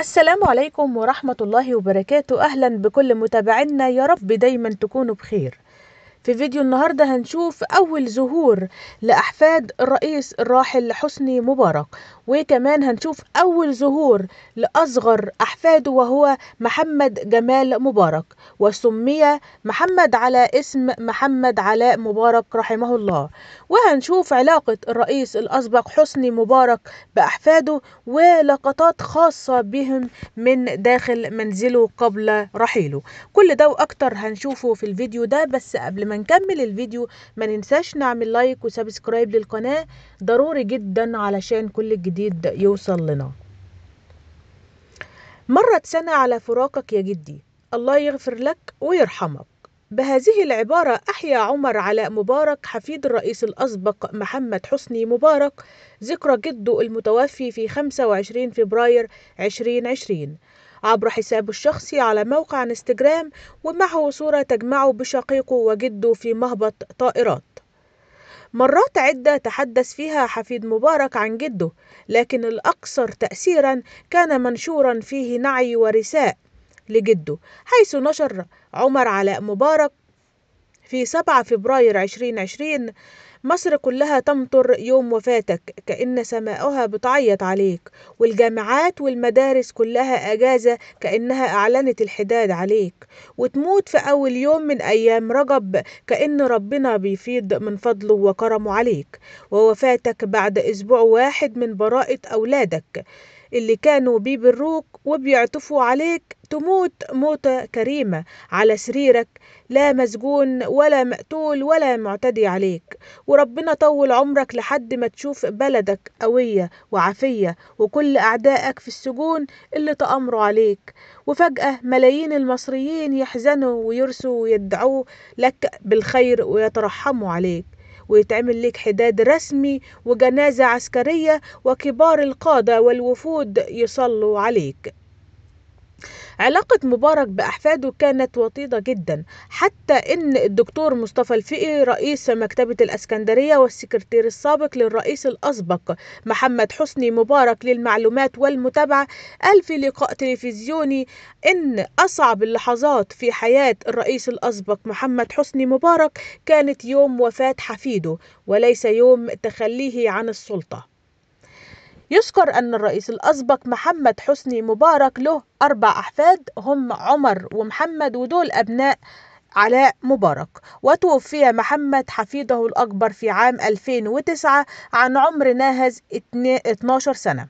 السلام عليكم ورحمة الله وبركاته أهلا بكل متابعينا يا رب دايما تكونوا بخير في فيديو النهاردة هنشوف أول ظهور لأحفاد الرئيس الراحل حسني مبارك وكمان هنشوف أول ظهور لأصغر أحفاده وهو محمد جمال مبارك وسمي محمد على اسم محمد علاء مبارك رحمه الله وهنشوف علاقة الرئيس الأسبق حسني مبارك بأحفاده ولقطات خاصة بهم من داخل منزله قبل رحيله كل ده وأكتر هنشوفه في الفيديو ده بس قبل ما نكمل الفيديو ما ننساش نعمل لايك وسبسكرايب للقناة ضروري جدا علشان كل الجديد يوصل لنا مرت سنة على فراقك يا جدي الله يغفر لك ويرحمك بهذه العبارة أحيا عمر علاء مبارك حفيد الرئيس الأسبق محمد حسني مبارك ذكرى جده المتوفي في 25 فبراير 2020 عبر حسابه الشخصي على موقع انستجرام ومعه صورة تجمعه بشقيقه وجده في مهبط طائرات مرات عدة تحدث فيها حفيد مبارك عن جده لكن الأكثر تأثيرا كان منشورا فيه نعي ورثاء لجده حيث نشر عمر علاء مبارك في 7 فبراير 2020 مصر كلها تمطر يوم وفاتك كأن سماؤها بتعيط عليك والجامعات والمدارس كلها أجازة كأنها أعلنت الحداد عليك وتموت في أول يوم من أيام رجب كأن ربنا بيفيض من فضله وكرمه عليك ووفاتك بعد أسبوع واحد من براءة أولادك اللي كانوا بيبروك وبيعطفوا عليك تموت موتة كريمة على سريرك لا مسجون ولا مقتول ولا معتدي عليك وربنا طول عمرك لحد ما تشوف بلدك قوية وعافية وكل أعدائك في السجون اللي تأمروا عليك وفجأة ملايين المصريين يحزنوا ويرسوا ويدعوا لك بالخير ويترحموا عليك ويتعمل لك حداد رسمي وجنازة عسكرية وكبار القادة والوفود يصلوا عليك علاقة مبارك بأحفاده كانت وطيدة جدا حتى إن الدكتور مصطفى الفقي رئيس مكتبة الإسكندرية والسكرتير السابق للرئيس الأسبق محمد حسني مبارك للمعلومات والمتابعة قال في لقاء تلفزيوني إن أصعب اللحظات في حياة الرئيس الأسبق محمد حسني مبارك كانت يوم وفاة حفيده وليس يوم تخليه عن السلطة يذكر أن الرئيس الأسبق محمد حسني مبارك له أربع أحفاد هم عمر ومحمد ودول أبناء علاء مبارك وتوفي محمد حفيده الأكبر في عام 2009 عن عمر ناهز 12 سنة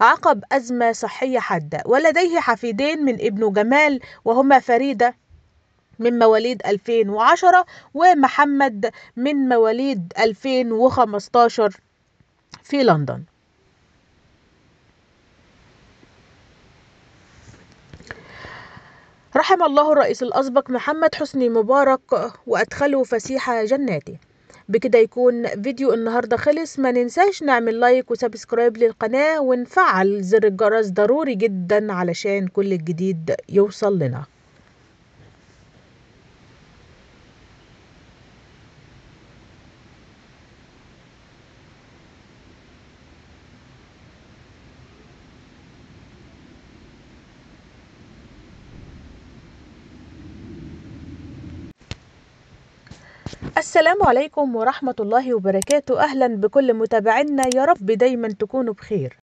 عقب أزمة صحية حادة ولديه حفيدين من ابنه جمال وهما فريدة من مواليد 2010 ومحمد من مواليد 2015 في لندن رحم الله الرئيس الأسبق محمد حسني مبارك وأدخله فسيح جناته بكده يكون فيديو النهاردة خلص ما ننساش نعمل لايك وسبسكرايب للقناة ونفعل زر الجرس ضروري جدا علشان كل الجديد يوصل لنا السلام عليكم ورحمة الله وبركاته أهلا بكل متابعينا يا رب دايما تكونوا بخير